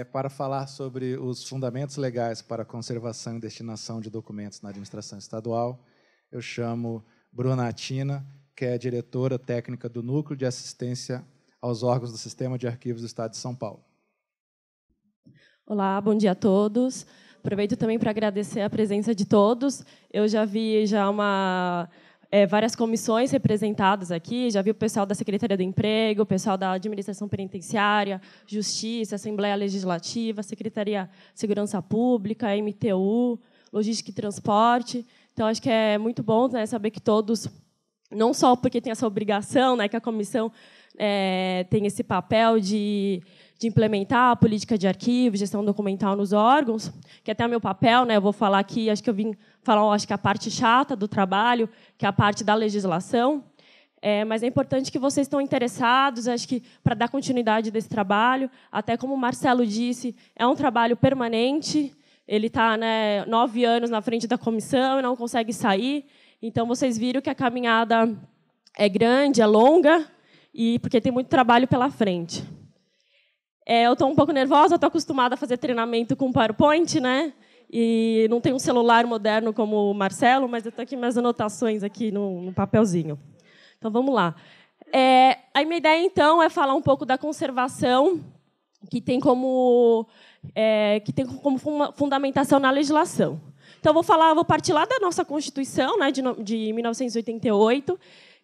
É, para falar sobre os fundamentos legais para a conservação e destinação de documentos na administração estadual. Eu chamo Bruna Atina, que é diretora técnica do Núcleo de Assistência aos Órgãos do Sistema de Arquivos do Estado de São Paulo. Olá, bom dia a todos. Aproveito também para agradecer a presença de todos. Eu já vi já uma é, várias comissões representadas aqui. Já vi o pessoal da Secretaria do Emprego, o pessoal da Administração Penitenciária, Justiça, Assembleia Legislativa, Secretaria de Segurança Pública, MTU, Logística e Transporte. Então, acho que é muito bom né, saber que todos, não só porque tem essa obrigação, né, que a comissão é, tem esse papel de, de implementar a política de arquivo, gestão documental nos órgãos, que é até é meu papel, né? Eu vou falar aqui, acho que eu vim falar, acho que a parte chata do trabalho, que é a parte da legislação. É, mas é importante que vocês estão interessados, acho que para dar continuidade desse trabalho, até como o Marcelo disse, é um trabalho permanente. Ele está né, nove anos na frente da comissão e não consegue sair. Então vocês viram que a caminhada é grande, é longa, e porque tem muito trabalho pela frente. É, eu estou um pouco nervosa, estou acostumada a fazer treinamento com PowerPoint, né? E não tenho um celular moderno como o Marcelo, mas eu estou aqui minhas anotações aqui no, no papelzinho. Então vamos lá. É, a minha ideia então é falar um pouco da conservação que tem como é, que tem como fundamentação na legislação. Então vou falar, vou partir lá da nossa Constituição, né, de, de 1988,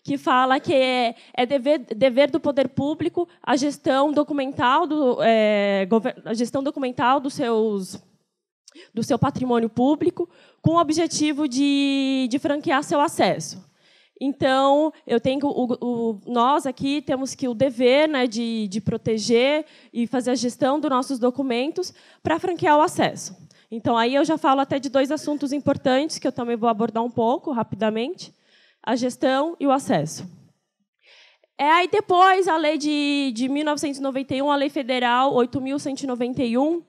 que fala que é, é dever, dever, do poder público a gestão documental do, é, a gestão documental dos seus do seu patrimônio público com o objetivo de, de franquear seu acesso. Então, eu tenho o, o, nós aqui temos que o dever né, de, de proteger e fazer a gestão dos nossos documentos para franquear o acesso. Então, aí eu já falo até de dois assuntos importantes que eu também vou abordar um pouco rapidamente, a gestão e o acesso. É, aí depois, a lei de, de 1991, a lei federal 8.191,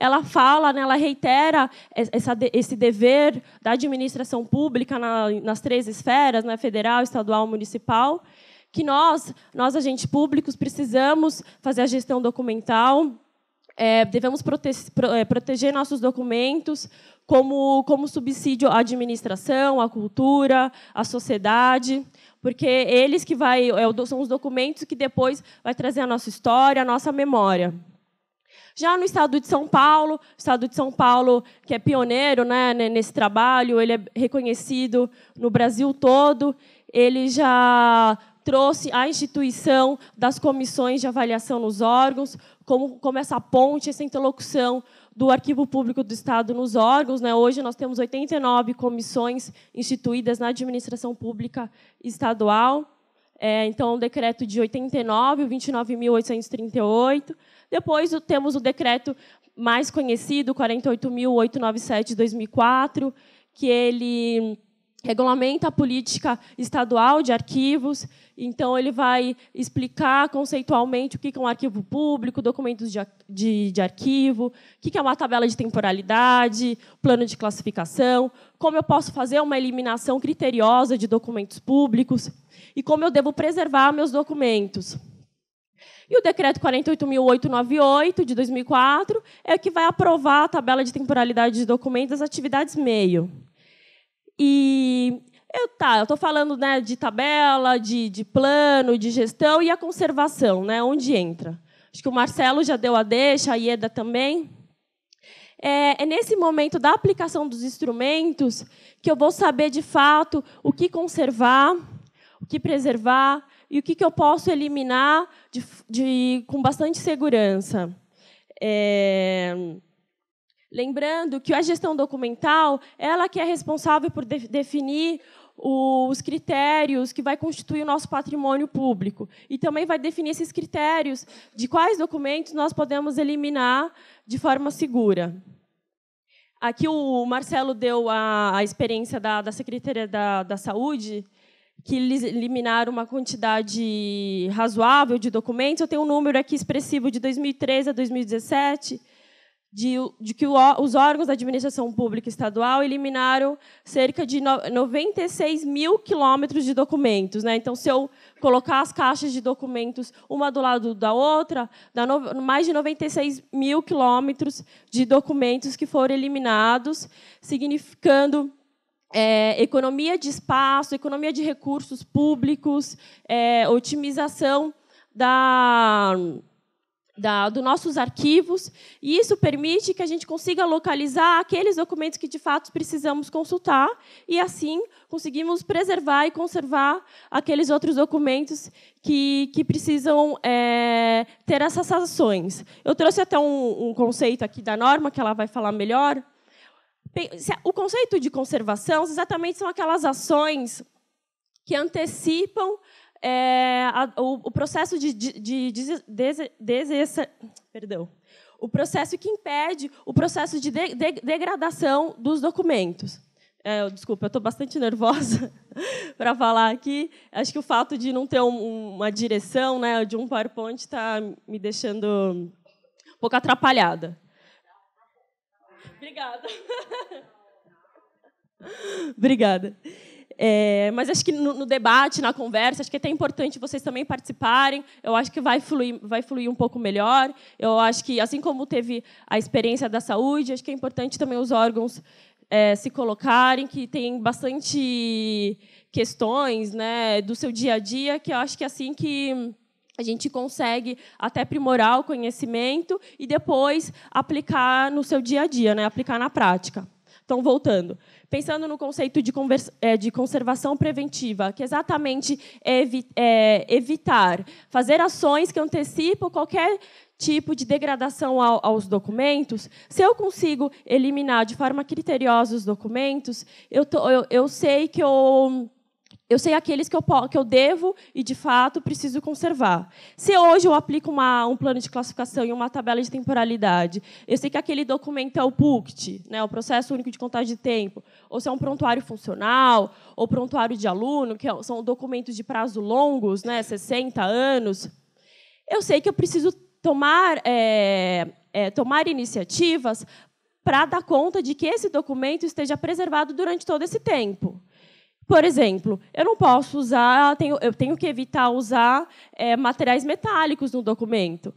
ela fala, né, ela reitera essa, esse dever da administração pública na, nas três esferas, né, federal, estadual, municipal, que nós, nós agentes públicos, precisamos fazer a gestão documental, é, devemos prote pro, é, proteger nossos documentos como, como subsídio à administração, à cultura, à sociedade, porque eles que vai, é, são os documentos que depois vai trazer a nossa história, a nossa memória. Já no estado de São Paulo, o estado de São Paulo, que é pioneiro né, nesse trabalho, ele é reconhecido no Brasil todo, ele já trouxe a instituição das comissões de avaliação nos órgãos, como, como essa ponte, essa interlocução do Arquivo Público do Estado nos órgãos. Né? Hoje nós temos 89 comissões instituídas na administração pública estadual. É, então, o decreto de 89, 29.838. Depois temos o decreto mais conhecido, 48.897 de 2004, que ele regulamenta a política estadual de arquivos, então ele vai explicar conceitualmente o que é um arquivo público, documentos de, de, de arquivo, o que é uma tabela de temporalidade, plano de classificação, como eu posso fazer uma eliminação criteriosa de documentos públicos e como eu devo preservar meus documentos. E o decreto 48.898, de 2004, é o que vai aprovar a tabela de temporalidade de documentos das atividades meio. E eu tá, eu tô falando né, de tabela, de, de plano, de gestão e a conservação, né? Onde entra? Acho que o Marcelo já deu a deixa, a Ieda também. É, é nesse momento da aplicação dos instrumentos que eu vou saber de fato o que conservar, o que preservar e o que, que eu posso eliminar de, de, com bastante segurança. É... Lembrando que a gestão documental, ela que é responsável por de definir os critérios que vai constituir o nosso patrimônio público e também vai definir esses critérios de quais documentos nós podemos eliminar de forma segura. Aqui o Marcelo deu a, a experiência da, da Secretaria da, da Saúde, que eliminaram uma quantidade razoável de documentos. Eu tenho um número aqui expressivo de 2013 a 2017, de, de que o, os órgãos da administração pública estadual eliminaram cerca de no, 96 mil quilômetros de documentos. Né? Então, se eu colocar as caixas de documentos uma do lado da outra, dá no, mais de 96 mil quilômetros de documentos que foram eliminados, significando é, economia de espaço, economia de recursos públicos, é, otimização da da, dos nossos arquivos, e isso permite que a gente consiga localizar aqueles documentos que de fato precisamos consultar, e assim conseguimos preservar e conservar aqueles outros documentos que, que precisam é, ter essas ações. Eu trouxe até um, um conceito aqui da norma, que ela vai falar melhor. O conceito de conservação exatamente são aquelas ações que antecipam é, a, o, o, processo de, de, de, de perdão, o processo que impede o processo de, de, de degradação dos documentos. É, desculpa, eu estou bastante nervosa para falar aqui. Acho que o fato de não ter um, uma direção, né, de um PowerPoint, está me deixando um pouco atrapalhada. Obrigada. Obrigada. É, mas acho que no, no, debate, na conversa, acho que é até importante vocês também participarem. Eu acho que vai fluir, vai fluir um pouco melhor. Eu acho que, assim como teve a experiência da saúde, acho que é importante também os órgãos é, se colocarem, que tem bastante questões né, do seu dia a dia, que eu acho que é assim que a gente consegue até aprimorar o conhecimento e depois aplicar no seu dia a dia, né, aplicar na prática estão voltando. Pensando no conceito de, é, de conservação preventiva, que exatamente é, evi é evitar, fazer ações que antecipam qualquer tipo de degradação ao, aos documentos, se eu consigo eliminar de forma criteriosa os documentos, eu, tô, eu, eu sei que eu eu sei aqueles que eu, que eu devo e, de fato, preciso conservar. Se hoje eu aplico uma, um plano de classificação e uma tabela de temporalidade, eu sei que aquele documento é o PUCT, né, o Processo Único de Contagem de Tempo, ou se é um prontuário funcional, ou prontuário de aluno, que é são documentos de prazo longos, né, 60 anos. Eu sei que eu preciso tomar, é, é, tomar iniciativas para dar conta de que esse documento esteja preservado durante todo esse tempo. Por exemplo, eu não posso usar, tenho, eu tenho que evitar usar é, materiais metálicos no documento,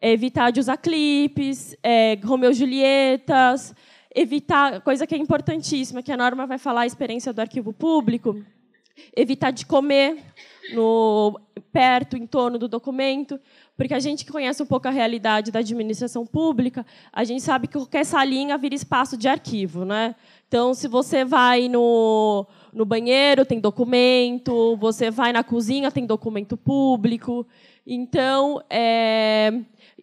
evitar de usar clipes, é, Romeu e Julietas, evitar coisa que é importantíssima, que a norma vai falar a experiência do arquivo público, evitar de comer no perto, em torno do documento, porque a gente que conhece um pouco a realidade da administração pública, a gente sabe que qualquer salinha vira espaço de arquivo, né? Então, se você vai no, no banheiro, tem documento, você vai na cozinha, tem documento público. Então, é,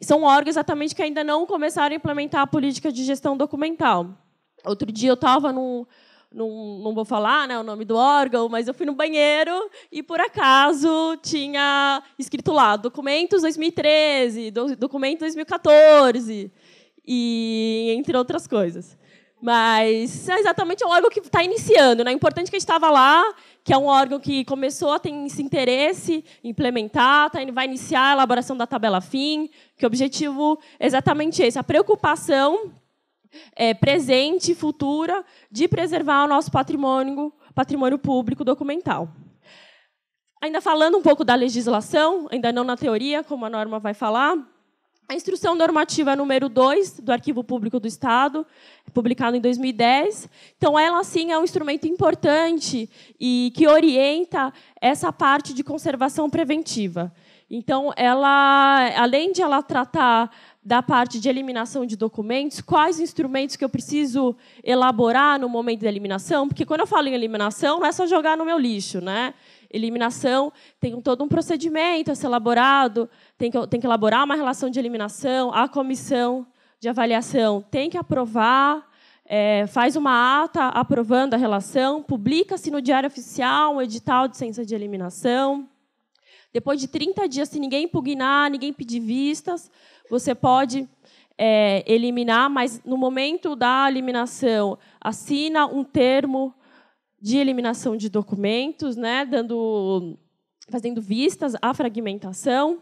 são órgãos exatamente que ainda não começaram a implementar a política de gestão documental. Outro dia eu estava num, não, não vou falar né, o nome do órgão, mas eu fui no banheiro e, por acaso, tinha escrito lá documentos 2013, documento 2014, e entre outras coisas. Mas é exatamente um órgão que está iniciando. Né? É importante que a gente estava lá, que é um órgão que começou a ter esse interesse, em implementar, tá, vai iniciar a elaboração da tabela FIM, que o objetivo é exatamente esse, a preocupação é, presente e futura de preservar o nosso patrimônio, patrimônio público documental. Ainda falando um pouco da legislação, ainda não na teoria, como a norma vai falar, a instrução normativa número 2 do Arquivo Público do Estado, publicada em 2010. Então, ela sim é um instrumento importante e que orienta essa parte de conservação preventiva. Então, ela, além de ela tratar da parte de eliminação de documentos, quais instrumentos que eu preciso elaborar no momento da eliminação, porque quando eu falo em eliminação, não é só jogar no meu lixo, né? Eliminação tem todo um procedimento a ser elaborado, tem que, tem que elaborar uma relação de eliminação, a comissão de avaliação tem que aprovar, é, faz uma ata aprovando a relação, publica-se no Diário Oficial um edital de ciência de eliminação. Depois de 30 dias, se ninguém impugnar, ninguém pedir vistas, você pode é, eliminar, mas no momento da eliminação, assina um termo de eliminação de documentos, né, dando, fazendo vistas à fragmentação.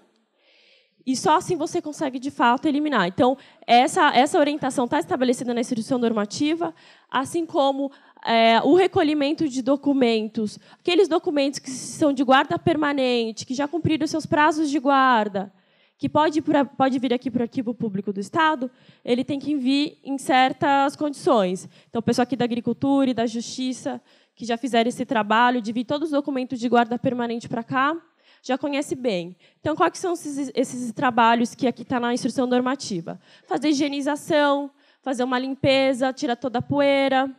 E só assim você consegue, de fato, eliminar. Então, essa, essa orientação está estabelecida na instrução normativa, assim como é, o recolhimento de documentos, aqueles documentos que são de guarda permanente, que já cumpriram seus prazos de guarda, que pode, pode vir aqui para o arquivo público do Estado, ele tem que vir em certas condições. Então, o pessoal aqui da Agricultura e da Justiça, que já fizeram esse trabalho de vir todos os documentos de guarda permanente para cá, já conhece bem. Então, quais são esses, esses trabalhos que aqui está na instrução normativa? Fazer higienização, fazer uma limpeza, tirar toda a poeira,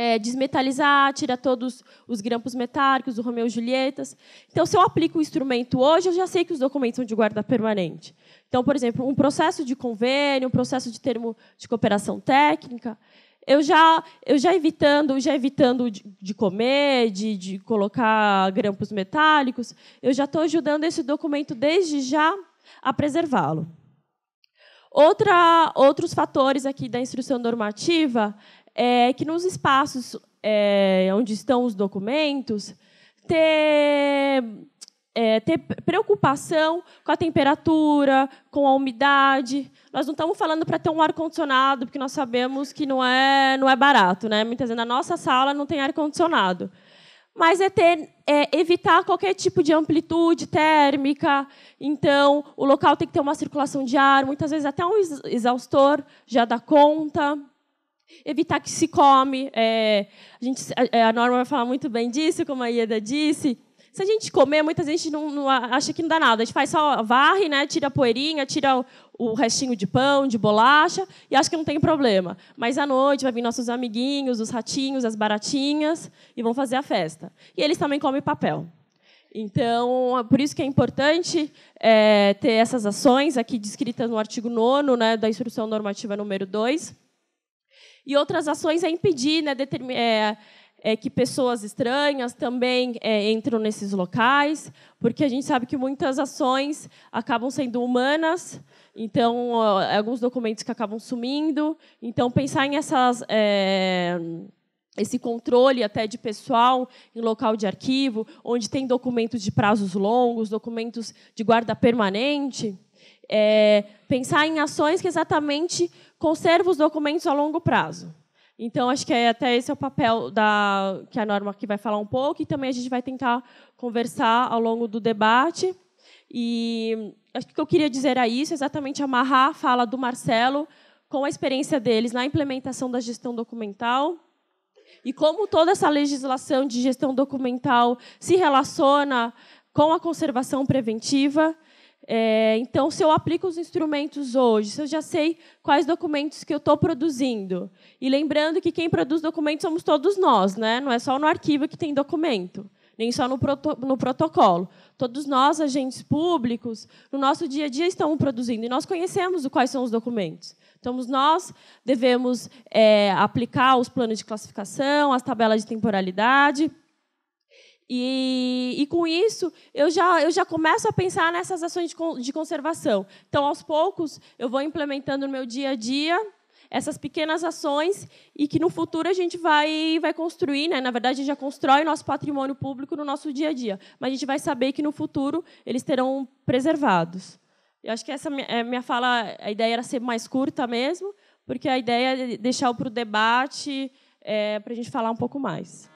é, desmetalizar, tirar todos os grampos metálicos, do Romeu e Julietas. Então, se eu aplico o instrumento hoje, eu já sei que os documentos são de guarda permanente. Então, por exemplo, um processo de convênio, um processo de termo de cooperação técnica, eu já, eu já evitando, já evitando de, de comer, de, de colocar grampos metálicos, eu já estou ajudando esse documento desde já a preservá-lo. Outra, outros fatores aqui da instrução normativa é que nos espaços é, onde estão os documentos, ter, é, ter preocupação com a temperatura, com a umidade. Nós não estamos falando para ter um ar-condicionado, porque nós sabemos que não é, não é barato. Né? Muitas vezes na nossa sala não tem ar-condicionado. Mas é, ter, é evitar qualquer tipo de amplitude térmica. Então, o local tem que ter uma circulação de ar, muitas vezes até um exaustor já dá conta evitar que se come. É, a, gente, é, a, Norma vai falar muito bem disso, como a Ieda disse. Se a gente comer, muita gente não, não acha que não dá nada. A gente faz só varre, né, tira a poeirinha, tira o, o, restinho de pão, de bolacha, e acha que não tem problema. Mas à noite vai vir nossos amiguinhos, os ratinhos, as baratinhas, e vão fazer a festa. E eles também comem papel. Então, por isso que é importante é, ter essas ações aqui descritas no artigo 9 né, da Instrução Normativa número 2 e outras ações é impedir né, é, é, que pessoas estranhas também é, entram nesses locais, porque a gente sabe que muitas ações acabam sendo humanas, então é, alguns documentos que acabam sumindo, então pensar em essas é, esse controle até de pessoal em local de arquivo, onde tem documentos de prazos longos, documentos de guarda permanente, é, pensar em ações que exatamente conservam os documentos a longo prazo. Então, acho que é, até esse é o papel da, que a norma aqui vai falar um pouco, e também a gente vai tentar conversar ao longo do debate. E acho que o que eu queria dizer a isso, é exatamente amarrar a fala do Marcelo com a experiência deles na implementação da gestão documental e como toda essa legislação de gestão documental se relaciona com a conservação preventiva é, então, se eu aplico os instrumentos hoje, se eu já sei quais documentos que eu estou produzindo, e lembrando que quem produz documentos somos todos nós, né? não é só no arquivo que tem documento, nem só no, proto no protocolo. Todos nós, agentes públicos, no nosso dia a dia estamos produzindo, e nós conhecemos quais são os documentos. Então, nós devemos é, aplicar os planos de classificação, as tabelas de temporalidade, e, e, com isso, eu já, eu já começo a pensar nessas ações de, de conservação. Então, aos poucos, eu vou implementando no meu dia a dia essas pequenas ações e que no futuro a gente vai, vai construir, né? na verdade, a gente já constrói nosso patrimônio público no nosso dia a dia, mas a gente vai saber que no futuro eles terão preservados. Eu acho que essa é é minha, fala, a ideia era ser mais curta mesmo, porque a ideia é deixar para o debate, é, para a gente falar um pouco mais.